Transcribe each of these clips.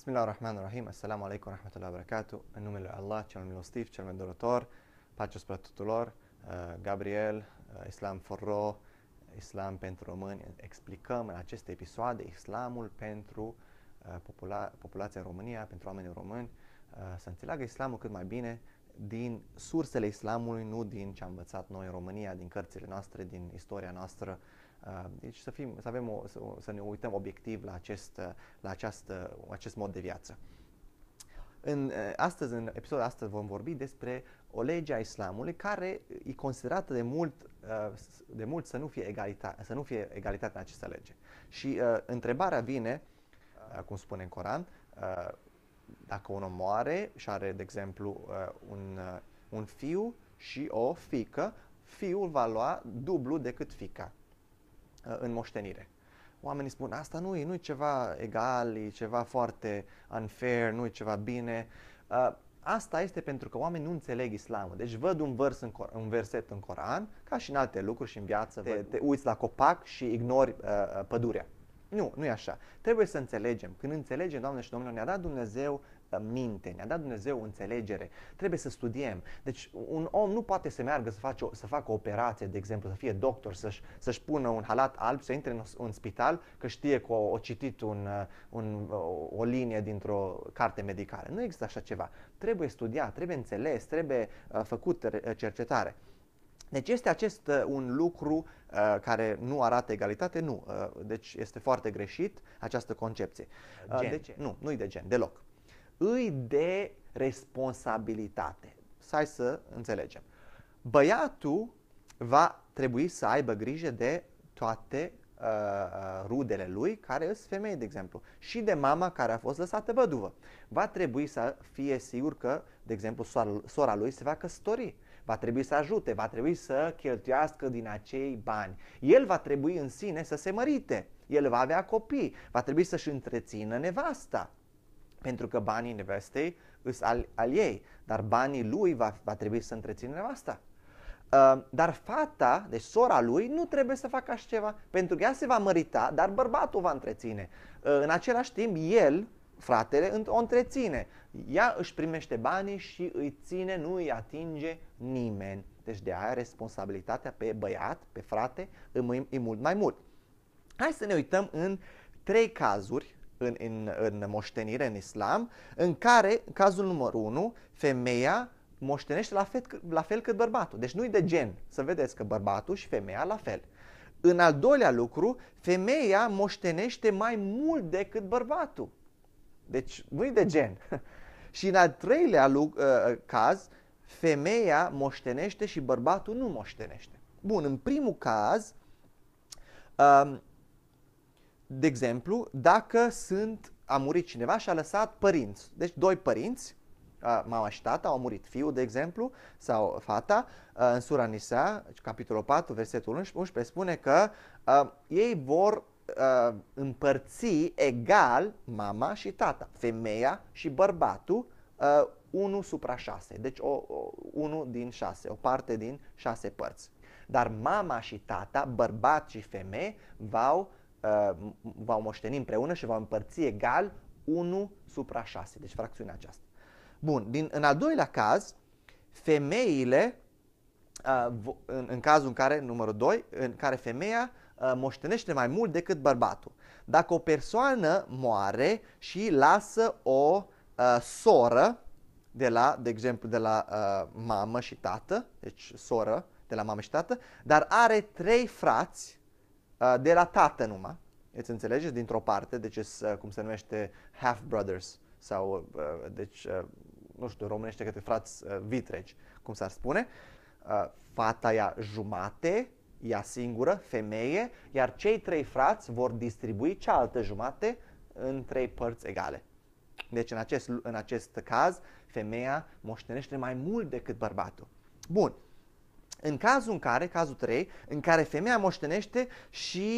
Bismillahirrahmanirrahim, Assalamu alaikum wa barakatuh, în numele lui Allah, cel milostiv, cel mai dorător, pace spre tuturor, uh, Gabriel, uh, Islam Ro, Islam pentru români, explicăm în aceste episoade Islamul pentru uh, popula- populația în România, pentru oamenii români, să înțeleagă Islamul cât mai bine din sursele Islamului, nu din ce am învățat noi în România, din cărțile noastre, din istoria noastră, deci să, fim, să, avem o, să ne uităm obiectiv la acest, la acest, acest mod de viață. În, astăzi, în episodul astăzi vom vorbi despre o lege a islamului care e considerată de mult, uh, de mult să, nu fie egalitate, să nu fie egalitate în această lege. Și uh, întrebarea vine, uh, cum spune în Coran, uh, dacă un om moare și are, de exemplu, uh, un, uh, un fiu și o fică, fiul va lua dublu decât fica. Uh, în moștenire. Oamenii spun, asta nu e, nu e ceva egal, e ceva foarte unfair, nu e ceva bine. Uh, asta este pentru că oamenii nu înțeleg islamul. Deci văd un, vers în, un verset în Coran, ca și în alte lucruri și în viață, te, te uiți la copac și ignori uh, uh, pădurea. Nu, nu e așa. Trebuie să înțelegem. Când înțelegem, Doamne și Domnule, ne-a dat Dumnezeu Uh, minte, ne-a dat Dumnezeu înțelegere, trebuie să studiem. Deci un om nu poate să meargă să, face o, să facă o operație, de exemplu, să fie doctor, să-și, să-și pună un halat alb, să intre în, un spital, că știe că o, citit un, uh, un, uh, o, linie dintr-o carte medicală. Nu există așa ceva. Trebuie studiat, trebuie înțeles, trebuie făcut cercetare. Deci este acest un lucru care nu arată egalitate? Nu. deci este foarte greșit această concepție. gen. De ce? Nu, nu-i de gen, deloc îi de responsabilitate. Să hai să înțelegem. Băiatul va trebui să aibă grijă de toate uh, uh, rudele lui, care sunt femei, de exemplu, și de mama care a fost lăsată văduvă. Va trebui să fie sigur că, de exemplu, sora lui se va căsători. Va trebui să ajute, va trebui să cheltuiască din acei bani. El va trebui în sine să se mărite. El va avea copii, va trebui să-și întrețină nevasta pentru că banii nevestei îs al, al ei, dar banii lui va, va trebui să întrețină nevasta. Uh, dar fata, deci sora lui, nu trebuie să facă așa ceva, pentru că ea se va mărita, dar bărbatul va întreține. Uh, în același timp, el, fratele, o întreține. Ea își primește banii și îi ține, nu îi atinge nimeni. Deci de aia responsabilitatea pe băiat, pe frate, e mult mai mult. Hai să ne uităm în trei cazuri în, în, în moștenire în islam, în care, în cazul numărul 1, femeia moștenește la fel, la fel cât bărbatul. Deci nu-i de gen. Să vedeți că bărbatul și femeia la fel. În al doilea lucru, femeia moștenește mai mult decât bărbatul. Deci nu-i de gen. și în al treilea luc, uh, caz, femeia moștenește și bărbatul nu moștenește. Bun, în primul caz, ă, de exemplu, dacă sunt, a murit cineva și a lăsat părinți, deci doi părinți, mama și tata, au murit fiul, de exemplu, sau fata, în Sura Nisa, capitolul 4, versetul 11, spune că uh, ei vor uh, împărți egal mama și tata, femeia și bărbatul, uh, 1 supra 6, deci o, o, 1 din 6, o parte din 6 părți. Dar mama și tata, bărbat și femeie, v-au vom moșteni împreună și va împărți egal 1 supra 6, deci fracțiunea aceasta. Bun, din, în al doilea caz, femeile, în, în cazul în care, numărul 2, în care femeia moștenește mai mult decât bărbatul. Dacă o persoană moare și lasă o uh, soră de la, de exemplu, de la uh, mamă și tată, deci soră de la mamă și tată, dar are trei frați Uh, de la tată numai, îți înțelegeți, dintr-o parte, deci cum se numește half-brothers sau, uh, deci, uh, nu știu, românește către frați vitregi, cum s-ar spune, fata ia jumate, ea singură, femeie, iar cei trei frați vor distribui cealaltă jumate în trei părți egale. Deci în acest, în acest caz, femeia moștenește mai mult decât bărbatul. Bun, în cazul în care, cazul 3, în care femeia moștenește și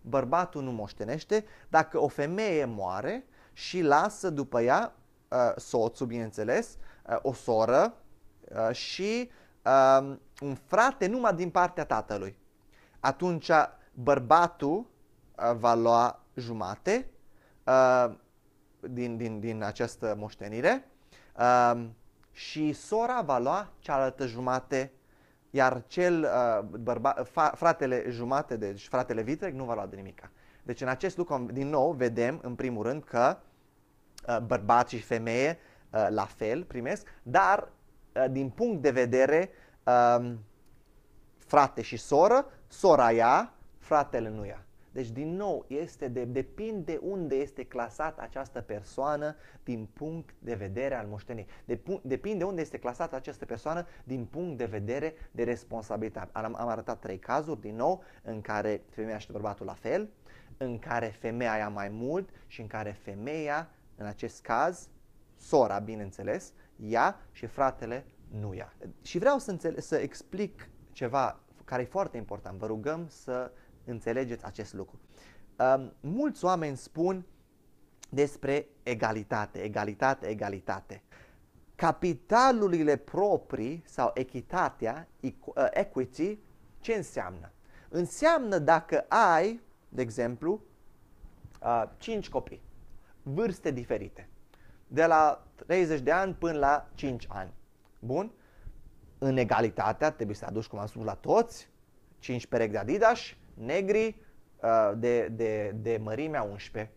bărbatul nu moștenește, dacă o femeie moare și lasă după ea uh, soțul, bineînțeles, uh, o soră uh, și um, un frate numai din partea tatălui. Atunci bărbatul va lua jumate din, din, din această moștenire um, și sora va lua cealaltă jumate iar cel uh, bărba, fa, fratele jumate, deci fratele vitreg, nu va lua de nimica. Deci în acest lucru, din nou, vedem în primul rând că uh, bărbat și femeie uh, la fel primesc, dar uh, din punct de vedere uh, frate și soră, sora ia, fratele nu ia. Deci, din nou, este de, depinde unde este clasat această persoană din punct de vedere al moștenirii. De, depinde unde este clasată această persoană din punct de vedere de responsabilitate. Am, am arătat trei cazuri, din nou, în care femeia și bărbatul la fel, în care femeia ia mai mult și în care femeia, în acest caz, sora, bineînțeles, ia și fratele nu ia. Și vreau să, înțeleg, să explic ceva care e foarte important. Vă rugăm să înțelegeți acest lucru. mulți oameni spun despre egalitate, egalitate, egalitate. Capitalurile proprii sau echitatea, uh, equity, ce înseamnă? Înseamnă dacă ai, de exemplu, 5 uh, copii, vârste diferite, de la 30 de ani până la 5 ani. Bun? În egalitatea trebuie să aduci, cum am spus, la toți, 5 perechi de Adidas, negri uh, de, de, de mărimea 11.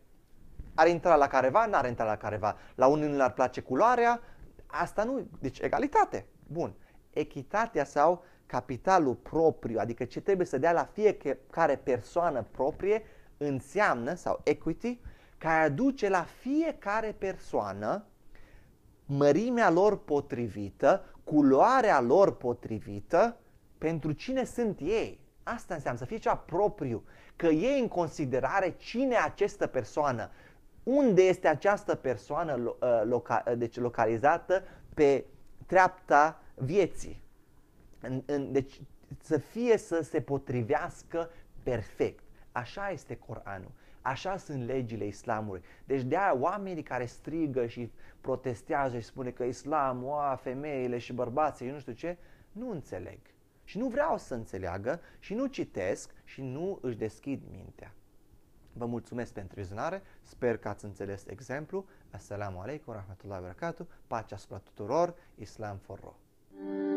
Ar intra la careva, n-ar intra la careva. La unii nu le-ar place culoarea, asta nu, deci egalitate. Bun. Echitatea sau capitalul propriu, adică ce trebuie să dea la fiecare persoană proprie, înseamnă, sau equity, care aduce la fiecare persoană mărimea lor potrivită, culoarea lor potrivită, pentru cine sunt ei. Asta înseamnă să fie cea propriu, că iei în considerare cine e această persoană, unde este această persoană ă, loca, ă, deci localizată pe treapta vieții. În, în, deci să fie să se potrivească perfect. Așa este Coranul. Așa sunt legile islamului. Deci de aia oamenii care strigă și protestează și spune că islamul, a, femeile și bărbații, nu știu ce, nu înțeleg și nu vreau să înțeleagă și nu citesc și nu își deschid mintea. Vă mulțumesc pentru vizionare, sper că ați înțeles exemplu. Assalamu alaikum, rahmatullahi wabarakatuh, pace asupra tuturor, Islam for all.